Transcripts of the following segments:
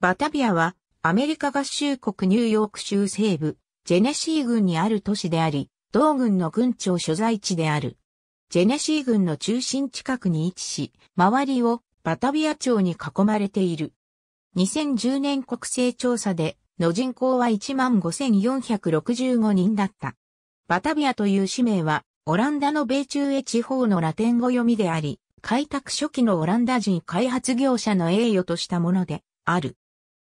バタビアは、アメリカ合衆国ニューヨーク州西部、ジェネシー郡にある都市であり、同郡の郡庁所在地である。ジェネシー郡の中心近くに位置し、周りをバタビア町に囲まれている。2010年国勢調査で、の人口は15,465人だった。バタビアという氏名は、オランダの米中へ地方のラテン語読みであり、開拓初期のオランダ人開発業者の栄誉としたものである。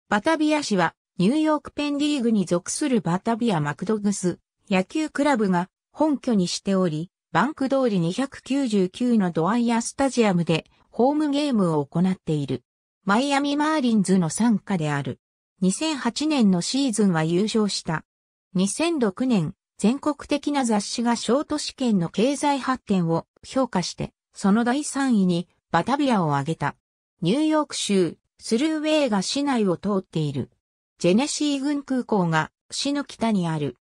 バタビア市はニューヨークペンリーグに属するバタビアマクドグス野球クラブが本拠にしており、バンク通り299のドワイヤスタジアムでホームゲームを行っている。マイアミマーリンズの参加である。2008年のシーズンは優勝した。2006年、全国的な雑誌が小都市圏の経済発展を評価して、その第3位にバタビアを挙げた。ニューヨーク州スルーウェイが市内を通っている。ジェネシー軍空港が市の北にある。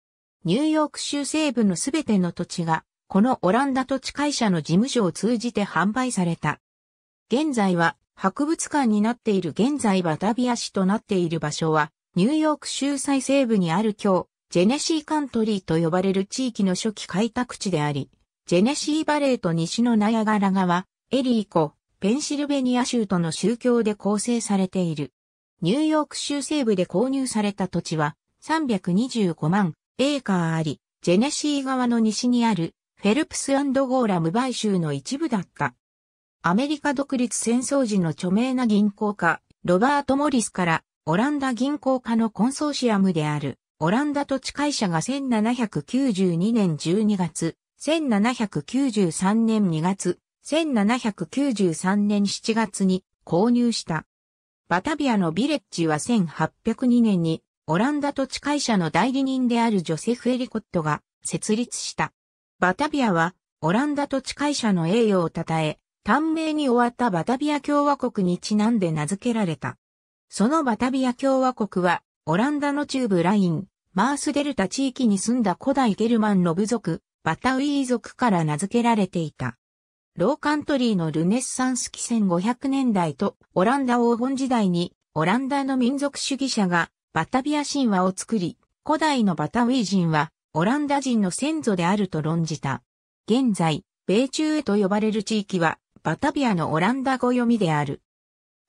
ニューヨーク州西部のすべての土地が、このオランダ土地会社の事務所を通じて販売された。現在は博物館になっている現在バタビア市となっている場所は、ニューヨーク州最西部にある今日、ジェネシーカントリーと呼ばれる地域の初期開拓地であり、ジェネシーバレーと西のナヤガラ川、エリー湖、ペンシルベニア州との宗教で構成されている。ニューヨーク州西部で購入された土地は325万エーカーあり、ジェネシー側の西にあるフェルプスゴーラムバイ州の一部だった。アメリカ独立戦争時の著名な銀行家、ロバート・モリスからオランダ銀行家のコンソーシアムであるオランダ土地会社が1792年12月、1793年2月、1793年7月に購入した。バタビアのビレッジは1802年にオランダ土地会社の代理人であるジョセフ・エリコットが設立した。バタビアはオランダ土地会社の栄誉を称え、短命に終わったバタビア共和国にちなんで名付けられた。そのバタビア共和国は、オランダの中部ライン、マースデルタ地域に住んだ古代ゲルマンの部族、バタウィー族から名付けられていた。ローカントリーのルネッサンス期1500年代とオランダ黄金時代にオランダの民族主義者がバタビア神話を作り、古代のバタウィ人はオランダ人の先祖であると論じた。現在、米中へと呼ばれる地域はバタビアのオランダ語読みである。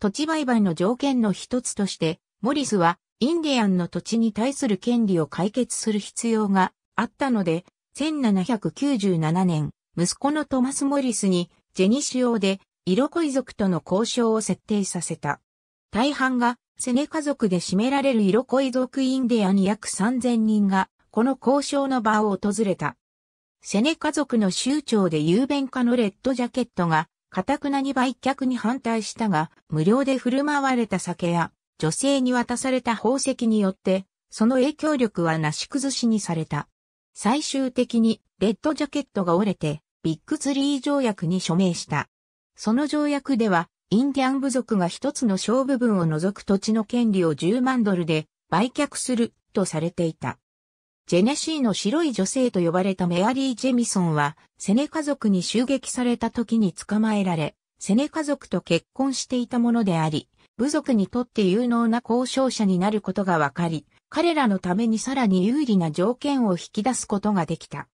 土地売買の条件の一つとして、モリスはインディアンの土地に対する権利を解決する必要があったので、1797年、息子のトマス・モリスに、ジェニシオで、色恋族との交渉を設定させた。大半が、セネ家族で占められる色恋族インディアに約3000人が、この交渉の場を訪れた。セネ家族の州長で雄弁家のレッドジャケットが、かたくなに売却に反対したが、無料で振る舞われた酒や、女性に渡された宝石によって、その影響力はなし崩しにされた。最終的に、レッドジャケットが折れて、ビッグツリー条約に署名した。その条約では、インディアン部族が一つの小部分を除く土地の権利を10万ドルで売却するとされていた。ジェネシーの白い女性と呼ばれたメアリー・ジェミソンは、セネ家族に襲撃された時に捕まえられ、セネ家族と結婚していたものであり、部族にとって有能な交渉者になることがわかり、彼らのためにさらに有利な条件を引き出すことができた。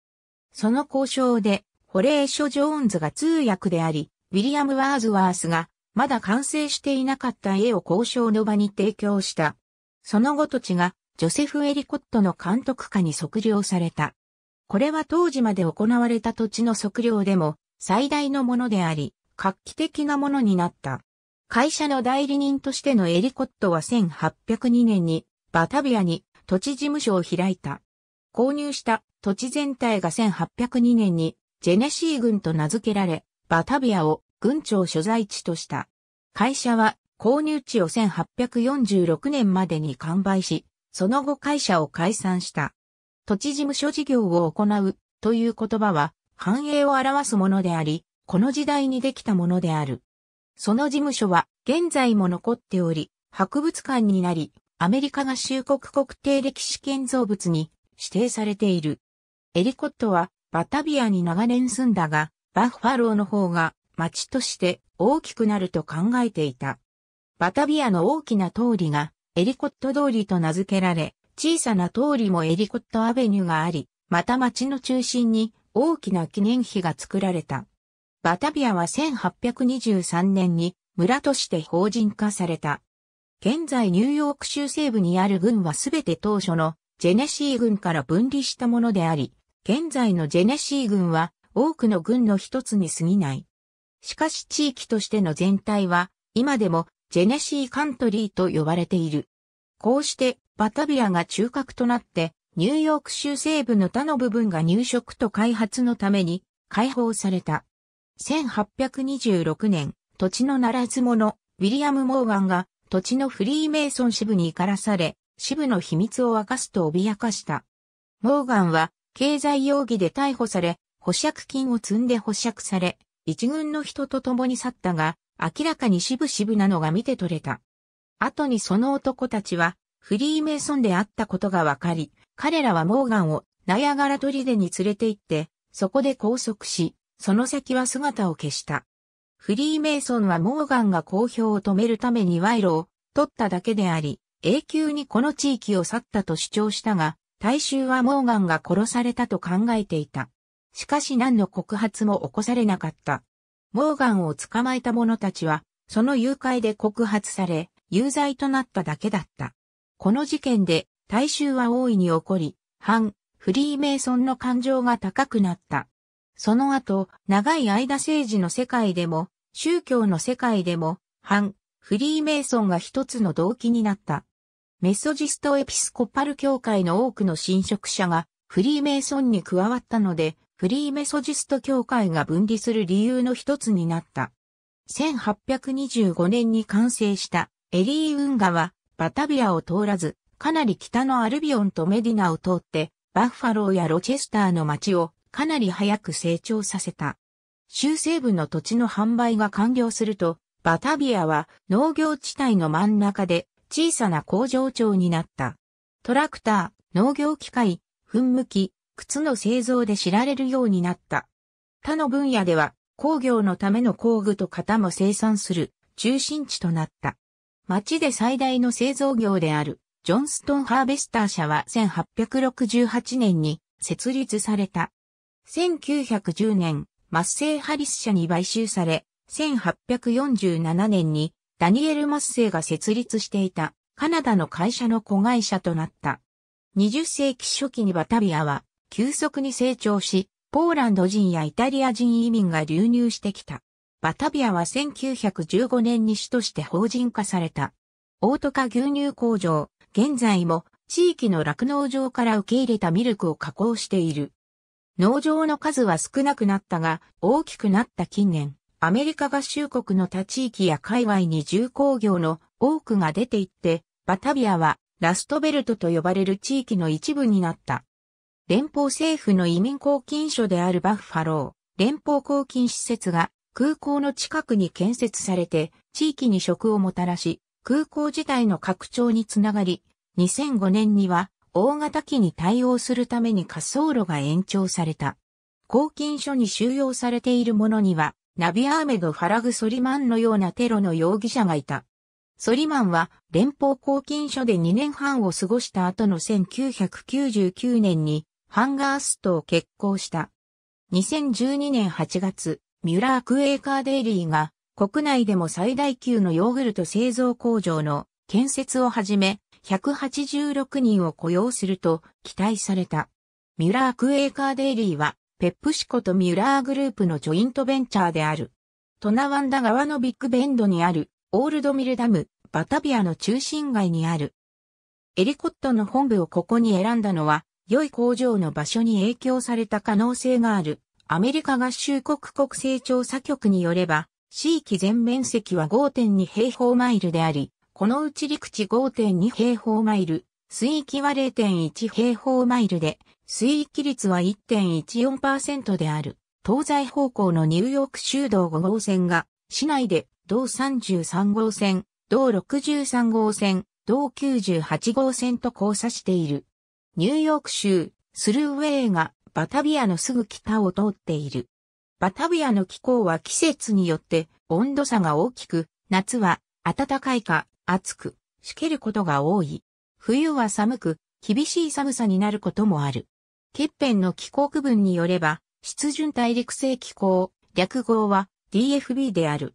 その交渉で、ホレーショ・ジョーンズが通訳であり、ウィリアム・ワーズワースが、まだ完成していなかった絵を交渉の場に提供した。その後土地が、ジョセフ・エリコットの監督下に測量された。これは当時まで行われた土地の測量でも、最大のものであり、画期的なものになった。会社の代理人としてのエリコットは1802年に、バタビアに土地事務所を開いた。購入した土地全体が1802年にジェネシー軍と名付けられ、バタビアを軍庁所在地とした。会社は購入地を1846年までに完売し、その後会社を解散した。土地事務所事業を行うという言葉は繁栄を表すものであり、この時代にできたものである。その事務所は現在も残っており、博物館になり、アメリカ合衆国国定歴史建造物に指定されている。エリコットはバタビアに長年住んだが、バッファローの方が町として大きくなると考えていた。バタビアの大きな通りがエリコット通りと名付けられ、小さな通りもエリコットアベニューがあり、また町の中心に大きな記念碑が作られた。バタビアは1823年に村として法人化された。現在ニューヨーク州西部にある郡はすべて当初のジェネシー軍から分離したものであり、現在のジェネシー軍は多くの軍の一つに過ぎない。しかし地域としての全体は、今でもジェネシーカントリーと呼ばれている。こうしてバタビアが中核となって、ニューヨーク州西部の他の部分が入植と開発のために解放された。1826年、土地のならず者、ウィリアム・モーガンが土地のフリーメイソン支部に行からされ、支部の秘密を明かすと脅かした。モーガンは、経済容疑で逮捕され、保釈金を積んで保釈され、一軍の人と共に去ったが、明らかに渋々なのが見て取れた。後にその男たちは、フリーメイソンであったことがわかり、彼らはモーガンをナヤガラ砦に連れて行って、そこで拘束し、その先は姿を消した。フリーメイソンはモーガンが公表を止めるために賄賂を取っただけであり、永久にこの地域を去ったと主張したが、大衆はモーガンが殺されたと考えていた。しかし何の告発も起こされなかった。モーガンを捕まえた者たちは、その誘拐で告発され、有罪となっただけだった。この事件で、大衆は大いに起こり、反、フリーメイソンの感情が高くなった。その後、長い間政治の世界でも、宗教の世界でも、反、フリーメイソンが一つの動機になった。メソジストエピスコパル教会の多くの侵食者がフリーメイソンに加わったので、フリーメソジスト教会が分離する理由の一つになった。1825年に完成したエリー運河はバタビアを通らず、かなり北のアルビオンとメディナを通って、バッファローやロチェスターの街をかなり早く成長させた。州西部の土地の販売が完了すると、バタビアは農業地帯の真ん中で小さな工場長になった。トラクター、農業機械、噴霧器、靴の製造で知られるようになった。他の分野では工業のための工具と型も生産する中心地となった。町で最大の製造業であるジョンストン・ハーベスター社は1868年に設立された。1910年、マッセイ・ハリス社に買収され、1847年にダニエル・マッセイが設立していたカナダの会社の子会社となった。20世紀初期にバタビアは急速に成長し、ポーランド人やイタリア人移民が流入してきた。バタビアは1915年に市として法人化された。大トカ牛乳工場、現在も地域の酪農場から受け入れたミルクを加工している。農場の数は少なくなったが、大きくなった近年、アメリカ合衆国の他地域や界隈に重工業の多くが出ていって、バタビアはラストベルトと呼ばれる地域の一部になった。連邦政府の移民公金所であるバッファロー、連邦公金施設が空港の近くに建設されて、地域に職をもたらし、空港自体の拡張につながり、2005年には大型機に対応するために滑走路が延長された。公金所に収容されている者には、ナビアーメド・ファラグ・ソリマンのようなテロの容疑者がいた。ソリマンは連邦公金所で2年半を過ごした後の1999年にハンガーストを決行した。2012年8月、ミュラークエーカーデイリーが国内でも最大級のヨーグルト製造工場の建設をはじめ、186人を雇用すると期待された。ミュラークエーカーデイリーはペップシコとミュラーグループのジョイントベンチャーである。トナワンダ川のビッグベンドにある、オールドミルダム、バタビアの中心街にある。エリコットの本部をここに選んだのは、良い工場の場所に影響された可能性がある。アメリカ合衆国国勢調査局によれば、地域全面積は5.2平方マイルであり、このうち陸地5.2平方マイル、水域は0.1平方マイルで、水域率は1.14%である。東西方向のニューヨーク州道5号線が、市内で道33号線、道63号線、道98号線と交差している。ニューヨーク州、スルーウェイがバタビアのすぐ北を通っている。バタビアの気候は季節によって温度差が大きく、夏は暖かいか暑く、しけることが多い。冬は寒く、厳しい寒さになることもある。欠片の気候区分によれば、湿潤大陸性気候、略号は DFB である。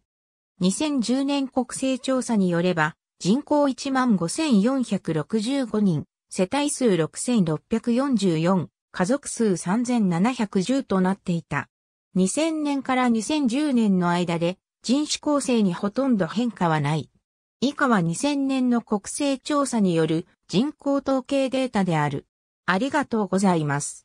2010年国勢調査によれば、人口15,465人、世帯数6,644、家族数3,710となっていた。2000年から2010年の間で人種構成にほとんど変化はない。以下は2000年の国勢調査による人口統計データである。ありがとうございます。